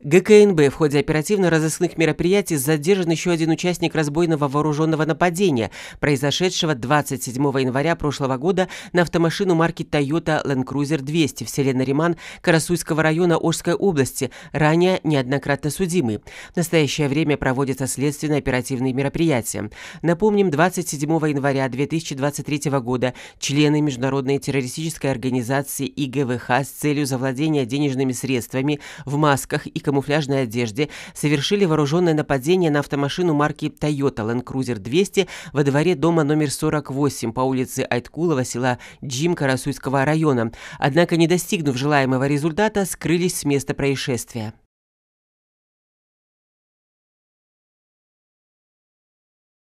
ГКНБ в ходе оперативно-розыскных мероприятий задержан еще один участник разбойного вооруженного нападения, произошедшего 27 января прошлого года на автомашину марки Toyota Land Cruiser 200 в селе Нариман Карасуйского района Ожской области, ранее неоднократно судимый. В настоящее время проводятся следственно-оперативные мероприятия. Напомним, 27 января 2023 года члены международной террористической организации ИГВХ с целью завладения денежными средствами в масках и камуфляжной одежде совершили вооруженное нападение на автомашину марки Toyota Land Cruiser 200 во дворе дома номер 48 по улице Айткулова села Джим Карасуйского района. Однако, не достигнув желаемого результата, скрылись с места происшествия.